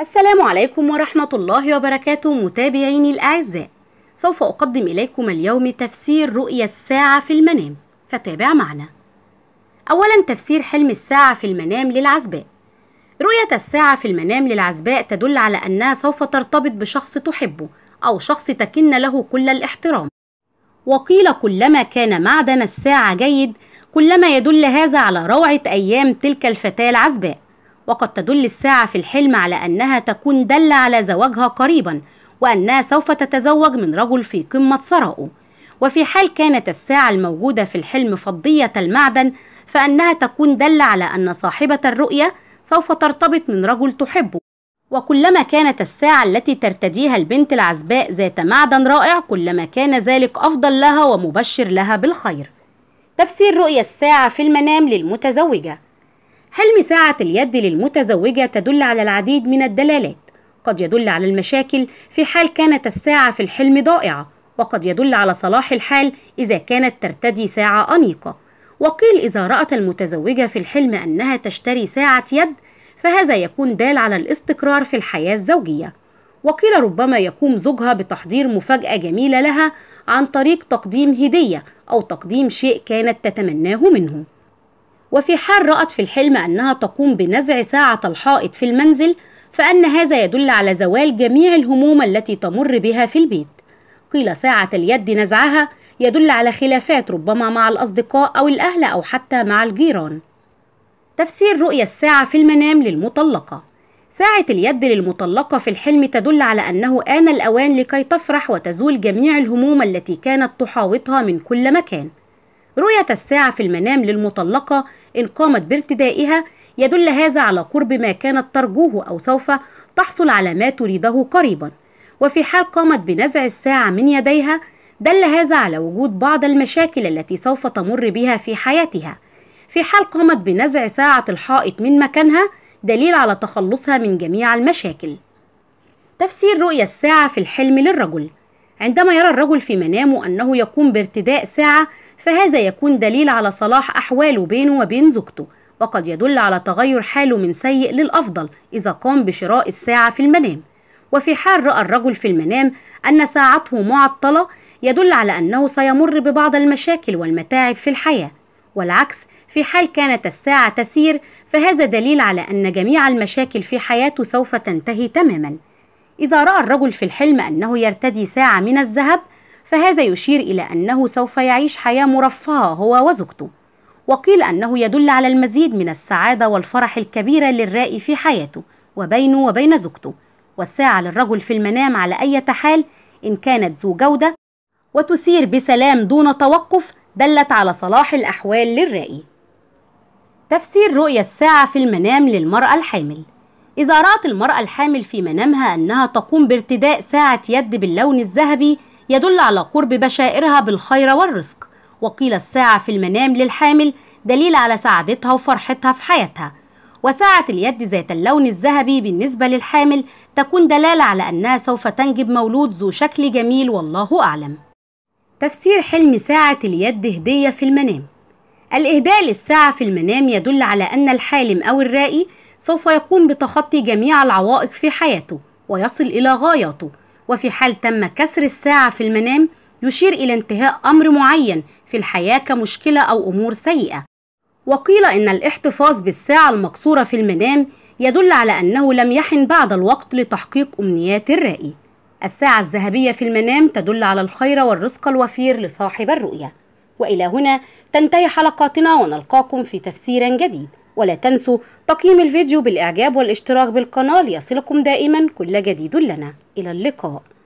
السلام عليكم ورحمة الله وبركاته متابعيني الأعزاء سوف أقدم إليكم اليوم تفسير رؤية الساعة في المنام فتابع معنا أولا تفسير حلم الساعة في المنام للعزباء رؤية الساعة في المنام للعزباء تدل على أنها سوف ترتبط بشخص تحبه أو شخص تكن له كل الاحترام وقيل كلما كان معدن الساعة جيد كلما يدل هذا على روعة أيام تلك الفتاة العزباء وقد تدل الساعة في الحلم على أنها تكون دل على زواجها قريبا وأنها سوف تتزوج من رجل في قمة ثرائه وفي حال كانت الساعة الموجودة في الحلم فضية المعدن فأنها تكون دل على أن صاحبة الرؤية سوف ترتبط من رجل تحبه وكلما كانت الساعة التي ترتديها البنت العزباء ذات معدن رائع كلما كان ذلك أفضل لها ومبشر لها بالخير تفسير رؤية الساعة في المنام للمتزوجة ساعة اليد للمتزوجة تدل على العديد من الدلالات قد يدل على المشاكل في حال كانت الساعة في الحلم ضائعة وقد يدل على صلاح الحال إذا كانت ترتدي ساعة أنيقة وقيل إذا رأت المتزوجة في الحلم أنها تشتري ساعة يد فهذا يكون دال على الاستقرار في الحياة الزوجية وقيل ربما يقوم زوجها بتحضير مفاجأة جميلة لها عن طريق تقديم هدية أو تقديم شيء كانت تتمناه منه وفي حال رأت في الحلم أنها تقوم بنزع ساعة الحائط في المنزل فأن هذا يدل على زوال جميع الهموم التي تمر بها في البيت قيل ساعة اليد نزعها يدل على خلافات ربما مع الأصدقاء أو الأهل أو حتى مع الجيران تفسير رؤية الساعة في المنام للمطلقة ساعة اليد للمطلقة في الحلم تدل على أنه آن الأوان لكي تفرح وتزول جميع الهموم التي كانت تحاوطها من كل مكان رؤية الساعة في المنام للمطلقة إن قامت بارتدائها يدل هذا على قرب ما كانت ترجوه أو سوف تحصل على ما تريده قريبا وفي حال قامت بنزع الساعة من يديها دل هذا على وجود بعض المشاكل التي سوف تمر بها في حياتها في حال قامت بنزع ساعة الحائط من مكانها دليل على تخلصها من جميع المشاكل تفسير رؤية الساعة في الحلم للرجل عندما يرى الرجل في منامه أنه يقوم بارتداء ساعة فهذا يكون دليل على صلاح أحواله بينه وبين زوجته وقد يدل على تغير حاله من سيء للأفضل إذا قام بشراء الساعة في المنام وفي حال رأى الرجل في المنام أن ساعته معطلة يدل على أنه سيمر ببعض المشاكل والمتاعب في الحياة والعكس في حال كانت الساعة تسير فهذا دليل على أن جميع المشاكل في حياته سوف تنتهي تماماً إذا رأى الرجل في الحلم أنه يرتدي ساعة من الذهب فهذا يشير إلى أنه سوف يعيش حياة مرفهة هو وزوجته وقيل أنه يدل على المزيد من السعادة والفرح الكبيرة للرائي في حياته وبينه وبين زوجته والساعة للرجل في المنام على أي حال إن كانت ذو جودة وتسير بسلام دون توقف دلت على صلاح الأحوال للرائي تفسير رؤية الساعة في المنام للمرأة الحامل إذا رأت المرأة الحامل في منامها أنها تقوم بارتداء ساعة يد باللون الذهبي يدل على قرب بشائرها بالخير والرزق وقيل الساعة في المنام للحامل دليل على سعادتها وفرحتها في حياتها وساعة اليد ذات اللون الذهبي بالنسبة للحامل تكون دلالة على أنها سوف تنجب مولود ذو شكل جميل والله أعلم تفسير حلم ساعة اليد هدية في المنام الإهداء للساعة في المنام يدل على أن الحالم أو الرائي سوف يقوم بتخطي جميع العوائق في حياته ويصل إلى غاياته وفي حال تم كسر الساعة في المنام يشير إلى انتهاء أمر معين في الحياة كمشكلة أو أمور سيئة وقيل إن الاحتفاظ بالساعة المقصورة في المنام يدل على أنه لم يحن بعد الوقت لتحقيق أمنيات الرائي الساعة الذهبية في المنام تدل على الخير والرزق الوفير لصاحب الرؤية وإلى هنا تنتهي حلقاتنا ونلقاكم في تفسير جديد ولا تنسوا تقييم الفيديو بالإعجاب والاشتراك بالقناة ليصلكم دائما كل جديد لنا إلى اللقاء